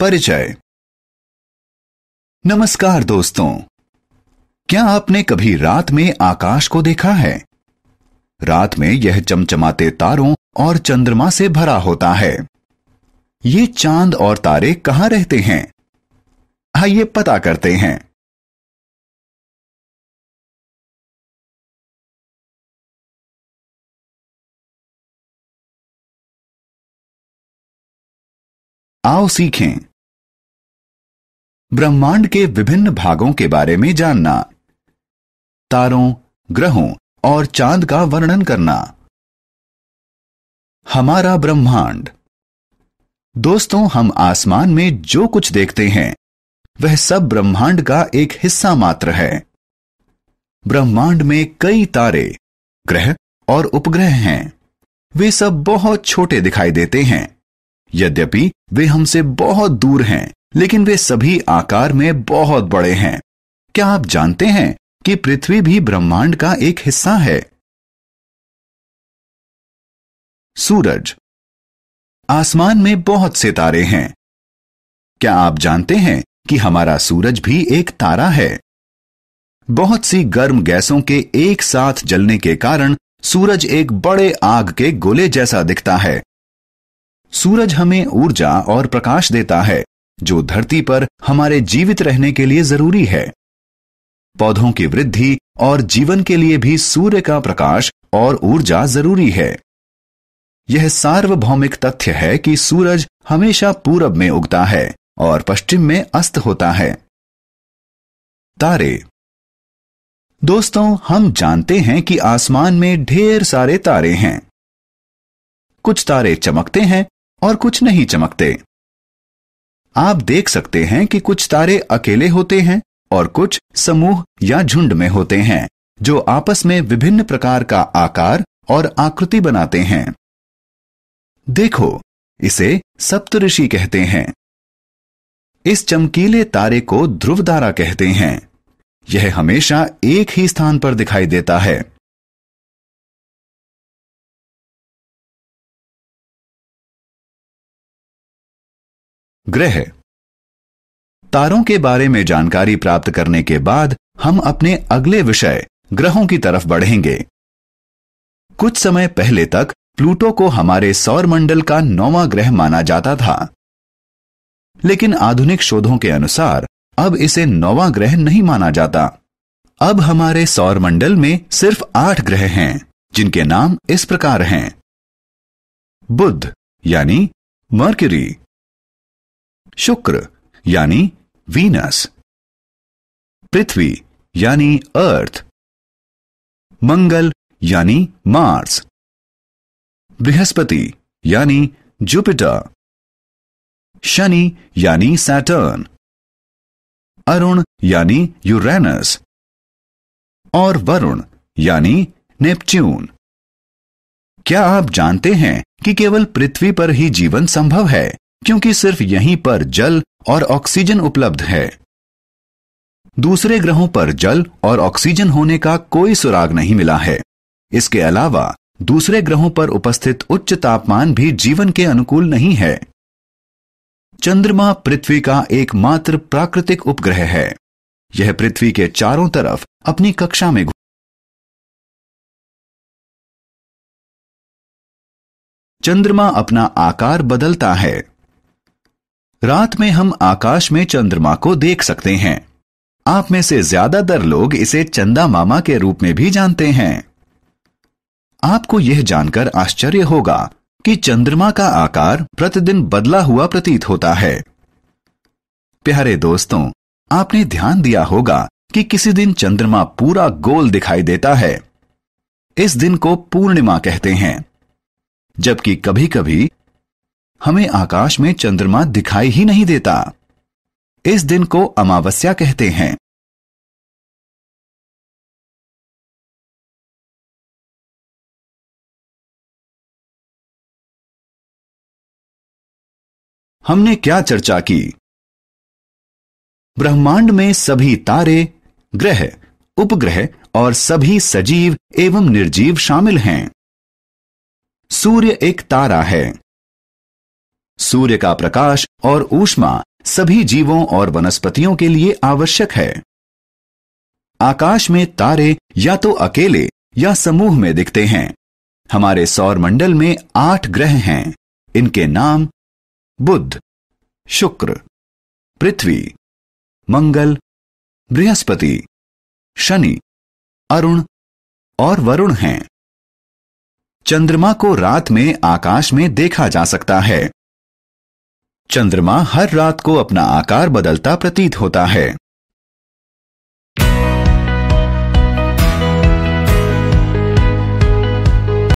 परिचय नमस्कार दोस्तों क्या आपने कभी रात में आकाश को देखा है रात में यह चमचमाते तारों और चंद्रमा से भरा होता है ये चांद और तारे कहां रहते हैं आइए पता करते हैं आओ सीखें ब्रह्मांड के विभिन्न भागों के बारे में जानना तारों ग्रहों और चांद का वर्णन करना हमारा ब्रह्मांड दोस्तों हम आसमान में जो कुछ देखते हैं वह सब ब्रह्मांड का एक हिस्सा मात्र है ब्रह्मांड में कई तारे ग्रह और उपग्रह हैं वे सब बहुत छोटे दिखाई देते हैं यद्यपि वे हमसे बहुत दूर हैं लेकिन वे सभी आकार में बहुत बड़े हैं क्या आप जानते हैं कि पृथ्वी भी ब्रह्मांड का एक हिस्सा है सूरज आसमान में बहुत से तारे हैं क्या आप जानते हैं कि हमारा सूरज भी एक तारा है बहुत सी गर्म गैसों के एक साथ जलने के कारण सूरज एक बड़े आग के गोले जैसा दिखता है सूरज हमें ऊर्जा और प्रकाश देता है जो धरती पर हमारे जीवित रहने के लिए जरूरी है पौधों की वृद्धि और जीवन के लिए भी सूर्य का प्रकाश और ऊर्जा जरूरी है यह सार्वभौमिक तथ्य है कि सूरज हमेशा पूरब में उगता है और पश्चिम में अस्त होता है तारे दोस्तों हम जानते हैं कि आसमान में ढेर सारे तारे हैं कुछ तारे चमकते हैं और कुछ नहीं चमकते आप देख सकते हैं कि कुछ तारे अकेले होते हैं और कुछ समूह या झुंड में होते हैं जो आपस में विभिन्न प्रकार का आकार और आकृति बनाते हैं देखो इसे सप्तऋषि कहते हैं इस चमकीले तारे को ध्रुव तारा कहते हैं यह हमेशा एक ही स्थान पर दिखाई देता है ग्रह तारों के बारे में जानकारी प्राप्त करने के बाद हम अपने अगले विषय ग्रहों की तरफ बढ़ेंगे कुछ समय पहले तक प्लूटो को हमारे सौर मंडल का नौवा ग्रह माना जाता था लेकिन आधुनिक शोधों के अनुसार अब इसे नौवा ग्रह नहीं माना जाता अब हमारे सौर मंडल में सिर्फ आठ ग्रह हैं जिनके नाम इस प्रकार हैं बुद्ध यानी मर्क्यूरी शुक्र यानी वीनस पृथ्वी यानी अर्थ मंगल यानी मार्स बृहस्पति यानी जुपिटर शनि यानी सैटर्न अरुण यानी यूरेनस और वरुण यानी नेपच्यून क्या आप जानते हैं कि केवल पृथ्वी पर ही जीवन संभव है क्योंकि सिर्फ यहीं पर जल और ऑक्सीजन उपलब्ध है दूसरे ग्रहों पर जल और ऑक्सीजन होने का कोई सुराग नहीं मिला है इसके अलावा दूसरे ग्रहों पर उपस्थित उच्च तापमान भी जीवन के अनुकूल नहीं है चंद्रमा पृथ्वी का एकमात्र प्राकृतिक उपग्रह है यह पृथ्वी के चारों तरफ अपनी कक्षा में चंद्रमा अपना आकार बदलता है रात में हम आकाश में चंद्रमा को देख सकते हैं आप में से ज्यादातर लोग इसे चंदा मामा के रूप में भी जानते हैं आपको यह जानकर आश्चर्य होगा कि चंद्रमा का आकार प्रतिदिन बदला हुआ प्रतीत होता है प्यारे दोस्तों आपने ध्यान दिया होगा कि किसी दिन चंद्रमा पूरा गोल दिखाई देता है इस दिन को पूर्णिमा कहते हैं जबकि कभी कभी हमें आकाश में चंद्रमा दिखाई ही नहीं देता इस दिन को अमावस्या कहते हैं हमने क्या चर्चा की ब्रह्मांड में सभी तारे ग्रह उपग्रह और सभी सजीव एवं निर्जीव शामिल हैं सूर्य एक तारा है सूर्य का प्रकाश और ऊष्मा सभी जीवों और वनस्पतियों के लिए आवश्यक है आकाश में तारे या तो अकेले या समूह में दिखते हैं हमारे सौर मंडल में आठ ग्रह हैं इनके नाम बुद्ध शुक्र पृथ्वी मंगल बृहस्पति शनि अरुण और वरुण हैं चंद्रमा को रात में आकाश में देखा जा सकता है चंद्रमा हर रात को अपना आकार बदलता प्रतीत होता है